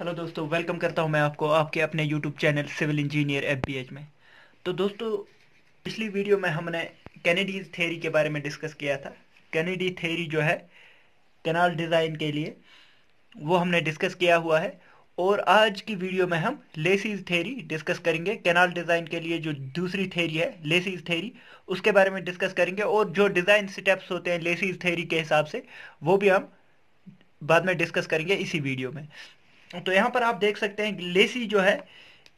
hello दोस्तों welcome करता हूं मैं आपको आपके अपने YouTube channel civil engineer F में तो दोस्तों पिछली वीडियो में हमने कैनेडीज थेरी के बारे में डिस्कस किया था कैनेडी थेरी जो है कैनाल डिज़ाइन के लिए वो हमने डिस्कस किया हुआ है और आज की वीडियो में हम लेसीज थेरी डिस्कस करेंगे कैनाल डिज़ाइन के लिए जो दूसरी थेरी है लेसीज थेरी उसके बारे में डिस्कस करेंगे और जो डिज़ाइन स्टेप्स होते हैं लेसीज थेरी के हिसाब से वो भी हम बाद में डिस्कस करेंगे इसी वीडियो में तो यहाँ पर आप देख सकते हैं लेसी जो है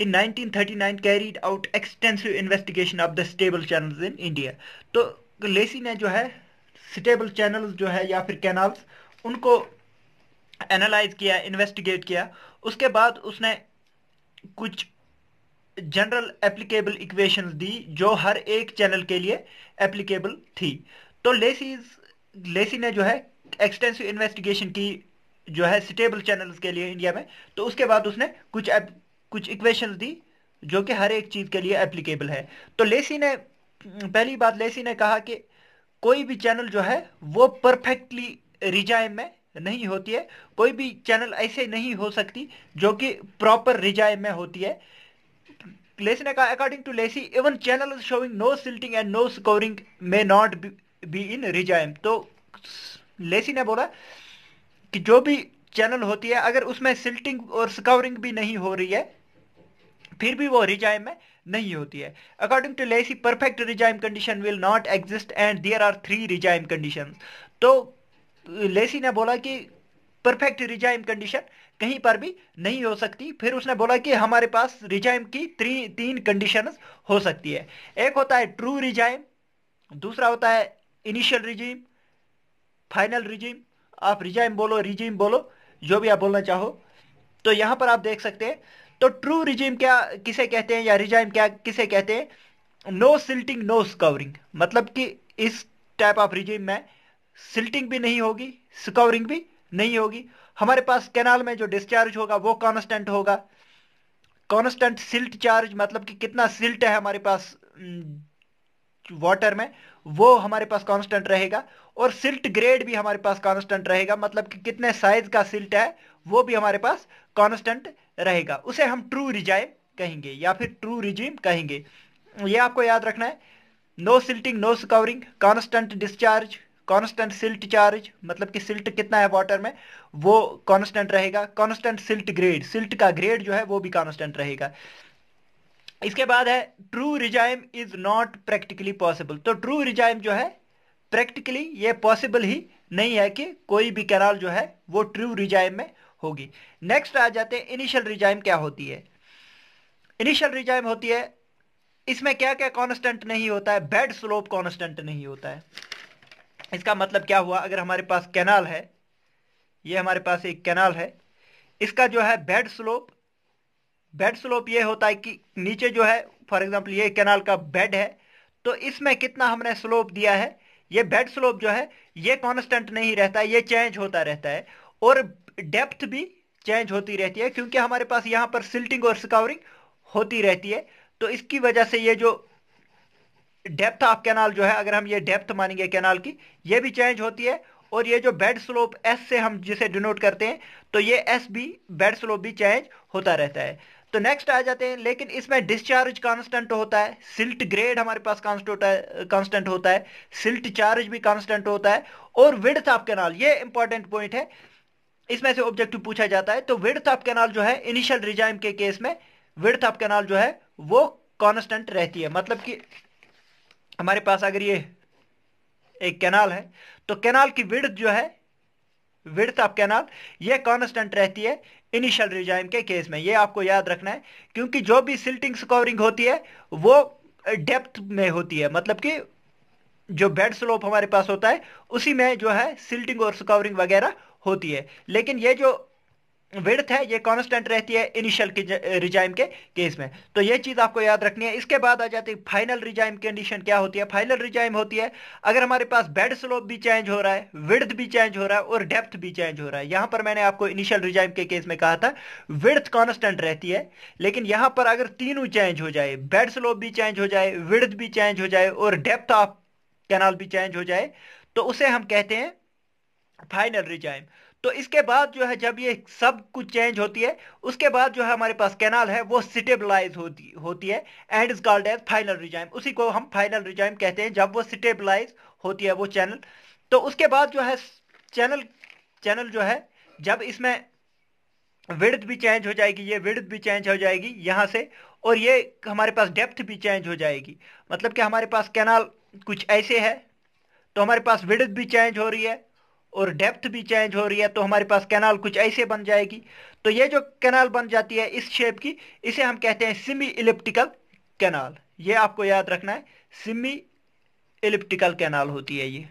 in 1939 carried out extensive investigation of the stable channel in India तो लेसी ने जो है स्टेबल चैनल्स जो है या फिर कैनाल्स उनको एनालाइज किया इन्वेस्टिगेट किया उसके बाद उसने कुछ जनरल एप्लीकेबल इक्वेशंस दी जो हर एक चैनल के लिए एप्लीकेबल थी तो लेसी लेसी ने जो है एक्सटेंसिव इन्वेस्टिगेशन की जो है स्टेबल चैनल्स के लिए इंडिया में तो उसके बाद उसने कुछ कुछ इक्वेशंस दी जो कि हर एक चीज़ के लिए एप्लीकेबल है तो लेसी ने पहली बात लेसी ने कहा कि कोई भी चैनल जो है वो परफेक्टली रिजाइम में नहीं होती है कोई भी चैनल ऐसे नहीं हो सकती जो कि प्रॉपर रिजाइम में होती है लेसी ने कहा according to Lacey even channel showing no silting and no scouring may not be in regime तो लेसी ने बोला कि जो भी चैनल होती है अगर उसमें सिल्टिंग और स्कावरिंग भी नहीं हो रही है फिर भी वो रिजाइम में नहीं होती है according to Lacey perfect regime condition will not exist and there are three regime condition तो लेसी ने बोला कि परफेक्ट रिजाइम कंडीशन कहीं पर भी नहीं हो सकती फिर उसने बोला कि हमारे पास रिजाइम की त्री, तीन कंडीशन हो सकती है एक होता है ट्रू रिजाइम दूसरा होता है इनिशियल रिजीम फाइनल रिजीम आप रिजाइम बोलो रिजिम बोलो जो भी आप बोलना चाहो तो यहां पर आप देख सकते हैं तो ट्रू रिजिम क्या किसे कहते हैं या रिजाइम क्या किसे कहते हैं नो सिल्टिंग नो स्कवरिंग मतलब कि इस टाइप ऑफ रिजिम में सिल्टिंग भी नहीं होगी स्कवरिंग भी नहीं होगी हमारे पास कैनाल में जो डिस्चार्ज होगा वो कॉन्स्टेंट होगा कॉन्स्टेंट सिल्ट चार्ज मतलब कि कितना सिल्ट है हमारे पास वाटर में वो हमारे पास कांस्टेंट रहेगा और सिल्ट ग्रेड भी हमारे पास कांस्टेंट रहेगा मतलब कि कितने साइज का सिल्ट है वो भी हमारे पास कांस्टेंट रहेगा उसे हम ट्रू रिजाइम कहेंगे या फिर ट्रू रिजीम कहेंगे ये आपको याद रखना है no silting no scouring constant discharge constant silt charge मतलब कि सिल्ट कितना है वाटर में वो कांस्टेंट रहेगा कांस्टेंट सिल्ट ग्रेड सिल्ट का ग्रेड जो है वो भी कांस्टेंट रहेगा इसके बाद है true regime is not practically possible तो ट्रू रिजाइम जो है प्रैक्टिकली ये पॉसिबल ही नहीं है कि कोई भी कैनाल जो है वो ट्रू रिजाइम में होगी नेक्स्ट आ जाते हैं इनिशियल रिजाइम क्या होती है इनिशियल रिजाइम होती है इसमें क्या क्या कांस्टेंट नहीं होता है बेड स्लोप कांस्टेंट नहीं होता है इसका मतलब क्या हुआ अगर हमारे पास कैनाल है ये हमारे पास एक कैनाल है इसका जो है बेड स्लोप बेड स्लोप ये होता है कि नीचे जो है फॉर एग्जांपल ये कैनाल का बेड है तो इसमें कितना हमने स्लोप दिया है ये बेड स्लोप जो है ये कांस्टेंट नहीं रहता है ये चेंज होता रहता है और डेप्थ भी चेंज होती रहती है क्योंकि हमारे पास यहाँ पर सिल्टिंग और स्कावरिंग होती रहती है तो इसकी वजह से ये जो डेप्थ ऑफ कैनाल जो है अगर हम ये डेप्थ मानेंगे कैनाल की ये भी चेंज होती है और ये जो बेड स्लोप एस से हम जिसे डिनोट करते हैं तो ये एस भी बेड स्लोप भी चेंज होता रहता है तो नेक्स्ट आ जाते हैं लेकिन इसमें डिस्चार्ज कांस्टेंट होता है सिल्ट ग्रेड हमारे पास कांस्टेंट होता है कांस्टेंट होता है सिल्ट चार्ज भी कांस्टेंट होता है और विड्थ ऑफ कैनाल ये इंपॉर्टेंट पॉइंट है इसमें से ऑब्जेक्टिव पूछा जाता है तो विड्थ ऑफ कैनाल जो है इनिशियल रिजाइम के केस में विड्थ ऑफ कैनाल जो है वो कांस्टेंट रहती है मतलब कि हमारे पास अगर ये एक कैनाल है तो कैनाल की विड्थ जो है विड्थ ऑफ कैनाल ये कांस्टेंट रहती है इनिशियल रिजाइम के केस में ये आपको याद रखना है क्योंकि जो भी सिल्टिंग स्कोरिंग होती है वो डेप्थ में होती है मतलब कि जो बेड स्लोप हमारे पास होता है उसी में जो है सिल्टिंग और स्कोरिंग वगैरह होती है लेकिन ये जो विर्थ है ये कांस्टेंट रहती है इनिशियल के रिजाइम के केस में तो ये चीज़ आपको याद रखनी है इसके बाद आ जाती है फाइनल रिजाइम कंडीशन क्या होती है फाइनल रिजाइम होती है अगर हमारे पास बेड स्लोप भी चेंज हो रहा है विर्थ भी चेंज हो रहा है और डेप्थ भी चेंज हो रहा है यहाँ पर मैंने आपको इनिशियल रिजाइम के केस में कहा था विर्थ कॉन्स्टेंट रहती है लेकिन यहाँ पर अगर तीनों चेंज हो जाए बेड स्लोप भी चेंज हो जाए विर्थ भी चेंज हो जाए और डेप्थ ऑफ कैनाल भी चेंज हो जाए तो उसे हम कहते हैं फाइनल रिजाइम तो इसके बाद जो है जब ये सब कुछ चेंज होती है उसके बाद जो है हमारे पास कैनाल है वो सिटेबलाइज होती होती है and is called as final regime उसी को हम फाइनल रिजाइम कहते हैं जब वो सिटेबलाइज होती है वो चैनल तो उसके बाद जो है चैनल चैनल जो है जब इसमें विड्थ भी चेंज हो जाएगी ये विड्थ भी चेंज हो जाएगी यहाँ से और ये हमारे पास डेप्थ भी चेंज हो जाएगी मतलब कि हमारे पास कैनाल कुछ ऐसे है तो हमारे पास विड्थ भी चेंज हो रही है और डेप्थ भी चेंज हो रही है तो हमारे पास कैनाल कुछ ऐसे बन जाएगी तो ये जो कैनाल बन जाती है इस शेप की इसे हम कहते हैं सिमी इलिप्टिकल कैनाल ये आपको याद रखना है सिमी इलिप्टिकल कैनाल होती है ये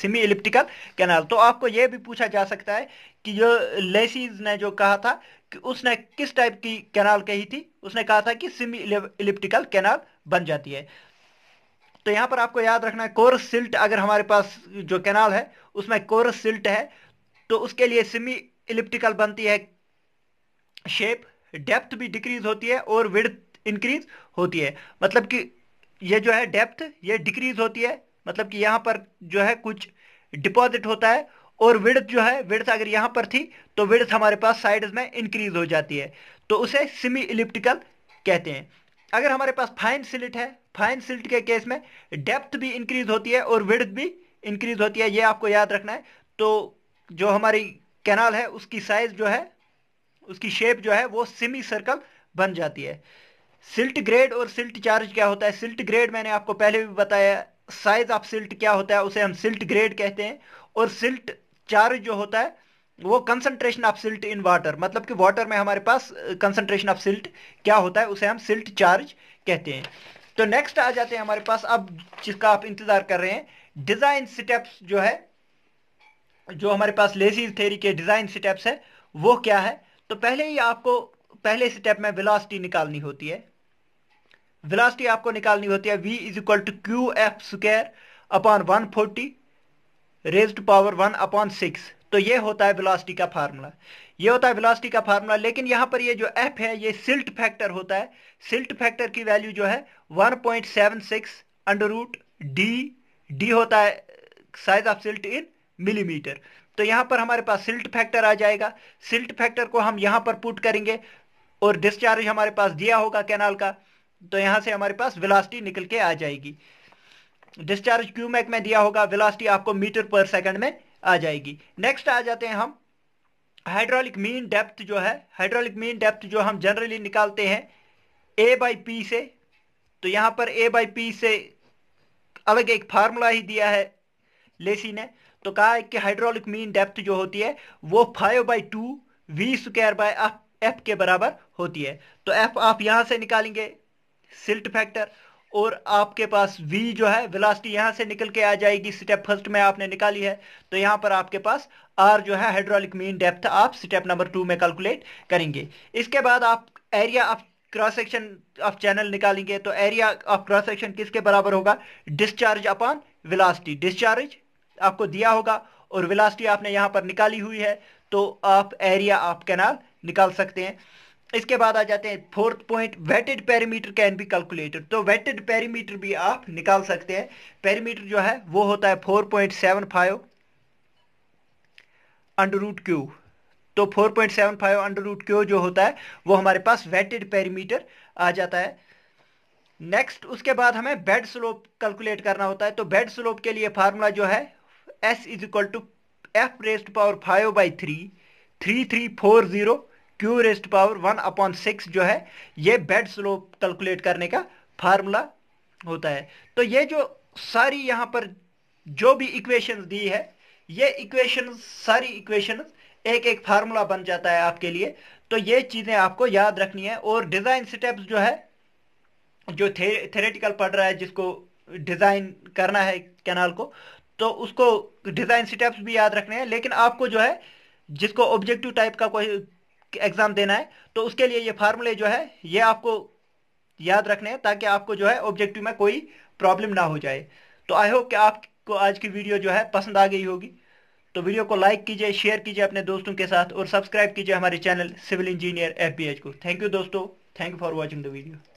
सिमी इलिप्टिकल कैनाल तो आपको ये भी पूछा जा सकता है कि जो लेसीज ने जो कहा था कि उसने किस टाइप की कैनाल कही थी उसने कहा था कि सिमी इलिप्टिकल कैनाल बन जाती है तो यहाँ पर आपको याद रखना है कोरस सिल्ट अगर हमारे पास जो कैनाल है उसमें कोरस सिल्ट है तो उसके लिए सिमी इलिप्टिकल बनती है शेप डेप्थ भी डिक्रीज होती है और विड़ इंक्रीज होती है मतलब कि ये जो है डेप्थ ये डिक्रीज होती है मतलब कि यहाँ पर जो है कुछ डिपॉजिट होता है और विड़ जो है विड़ अगर यहाँ पर थी तो विड़ हमारे पास साइड में इंक्रीज हो जाती है तो उसे सिमी इलिप्टिकल कहते हैं अगर हमारे पास फाइन सिलिट है फाइन सिल्ट के केस में डेप्थ भी इंक्रीज होती है और विड्थ भी इंक्रीज होती है ये आपको याद रखना है तो जो हमारी कैनाल है उसकी साइज जो है उसकी शेप जो है वो सेमी सर्कल बन जाती है सिल्ट ग्रेड और सिल्ट चार्ज क्या होता है सिल्ट ग्रेड मैंने आपको पहले भी बताया साइज ऑफ सिल्ट क्या होता है उसे हम सिल्ट ग्रेड कहते हैं और सिल्ट चार्ज जो होता है वो concentration of silt in water मतलब कि वाटर में हमारे पास कंसंट्रेशन ऑफ सिल्ट क्या होता है उसे हम सिल्ट चार्ज कहते हैं तो नेक्स्ट आ जाते हैं हमारे पास अब जिसका आप इंतज़ार कर रहे हैं डिज़ाइन स्टेप्स जो है जो हमारे पास लेसी थेरी के डिज़ाइन स्टेप्स है वो क्या है तो पहले ही आपको पहले स्टेप में विलासिटी निकालनी होती है विलासिटी आपको निकालनी होती है V is equal to Q F square upon one forty raise to power one upon six तो ये होता है वेलोसिटी का फार्मूला ये होता है वेलोसिटी का फार्मूला लेकिन यहां पर ये जो एफ है ये सिल्ट फैक्टर होता है सिल्ट फैक्टर की वैल्यू जो है 1.76 point seven six under root D D होता है size of silt in millimetre तो यहां पर हमारे पास सिल्ट फैक्टर आ जाएगा सिल्ट फैक्टर को हम यहां पर पुट करेंगे और डिस्चार्ज हमारे पास दिया होगा कैनाल का तो यहां से हमारे पास वेलासिटी निकल के आ जाएगी डिस्चार्ज क्यू में दिया होगा वेलासिटी आपको मीटर पर सेकंड में आ जाएगी नेक्स्ट आ जाते हैं हम हाइड्रोलिक मीन डेप्थ जो है हाइड्रोलिक मीन डेप्थ जो हम जनरली निकालते हैं ए बाई पी से तो यहां पर ए बाई पी से अलग एक फार्मूला ही दिया है लेसी ने तो कहा है कि हाइड्रोलिक मीन डेप्थ जो होती है वो five by two V square by F के बराबर होती है तो एफ आप यहां से निकालेंगे सिल्ट फैक्टर और आपके पास v जो है वेलोसिटी यहां से निकल के आ जाएगी स्टेप फर्स्ट में आपने निकाली है तो यहां पर आपके पास r जो है हाइड्रोलिक मीन डेप्थ आप स्टेप नंबर टू में कैलकुलेट करेंगे इसके बाद आप area of cross section of channel निकालेंगे तो एरिया ऑफ क्रॉस सेक्शन किसके बराबर होगा डिस्चार्ज अपॉन विलास्टी डिस्चार्ज आपको दिया होगा और विलास्टी आपने यहां पर निकाली हुई है तो आप एरिया ऑफ कैनाल निकाल सकते हैं इसके बाद आ जाते हैं fourth point wetted parameter can be calculated तो वेटेड पैरीमीटर भी आप निकाल सकते हैं पैरामीटर जो है वो होता है four point seven five under root Q तो four point seven five under root Q जो होता है वो हमारे पास वेटेड पैरामीटर आ जाता है नेक्स्ट उसके बाद हमें बेड स्लोप कैलकुलेट करना होता है तो बेड स्लोप के लिए फार्मूला जो है S is equal to F raised power five by three three three four zero Q raised power one upon six जो है ये बेड स्लोप कैलकुलेट करने का फार्मूला होता है तो ये जो सारी यहाँ पर जो भी इक्वेशन दी है ये इक्वेशन सारी इक्वेशन एक एक फार्मूला बन जाता है आपके लिए तो ये चीज़ें आपको याद रखनी है और डिज़ाइन स्टेप्स जो है जो थे थेरेटिकल पढ़ रहा है जिसको डिज़ाइन करना है कैनाल को तो उसको डिज़ाइन स्टेप्स भी याद रखने हैं लेकिन आपको जो है जिसको ऑब्जेक्टिव टाइप का कोई एग्ज़ाम देना है तो उसके लिए ये फार्मूले जो है ये आपको याद रखने हैं ताकि आपको जो है ऑब्जेक्टिव में कोई प्रॉब्लम ना हो जाए तो आई होप कि आपको आज की वीडियो जो है पसंद आ गई होगी तो वीडियो को लाइक कीजिए शेयर कीजिए अपने दोस्तों के साथ और सब्सक्राइब कीजिए हमारे चैनल सिविल इंजीनियर एफ को थैंक यू दोस्तों thank you for watching the video